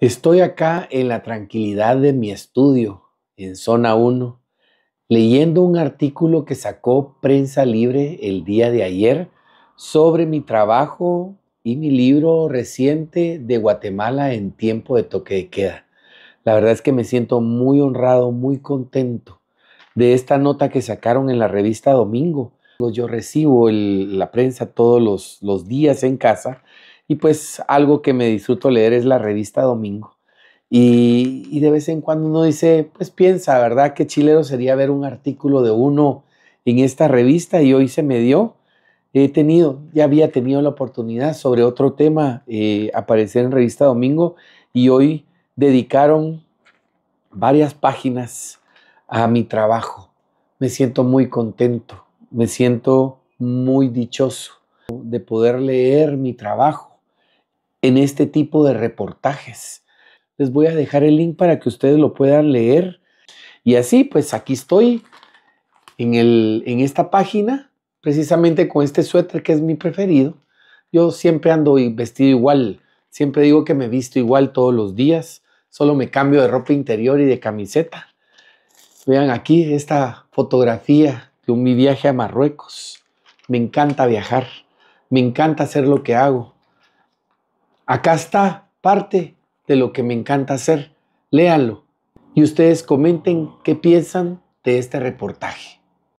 Estoy acá en la tranquilidad de mi estudio, en Zona 1, leyendo un artículo que sacó Prensa Libre el día de ayer sobre mi trabajo y mi libro reciente de Guatemala en tiempo de toque de queda. La verdad es que me siento muy honrado, muy contento de esta nota que sacaron en la revista Domingo. Yo recibo el, la prensa todos los, los días en casa y pues algo que me disfruto leer es la revista Domingo. Y, de vez en cuando uno dice, pues piensa, ¿verdad? Qué chilero sería ver un artículo de uno en esta revista y hoy se me dio. He tenido, ya había tenido la oportunidad sobre otro tema eh, aparecer en Revista Domingo y hoy dedicaron varias páginas a mi trabajo. Me siento muy contento, me siento muy dichoso de poder leer mi trabajo en este tipo de reportajes. Les voy a dejar el link para que ustedes lo puedan leer. Y así, pues aquí estoy en, esta página, precisamente con este suéter que es mi preferido. Yo siempre ando vestido igual, siempre digo que me visto igual todos los días, solo me cambio de ropa interior y de camiseta. Vean aquí esta fotografía de mi viaje a Marruecos. Me encanta viajar, me encanta hacer lo que hago. Acá está parte de lo que me encanta hacer. Léanlo y ustedes comenten qué piensan de este reportaje.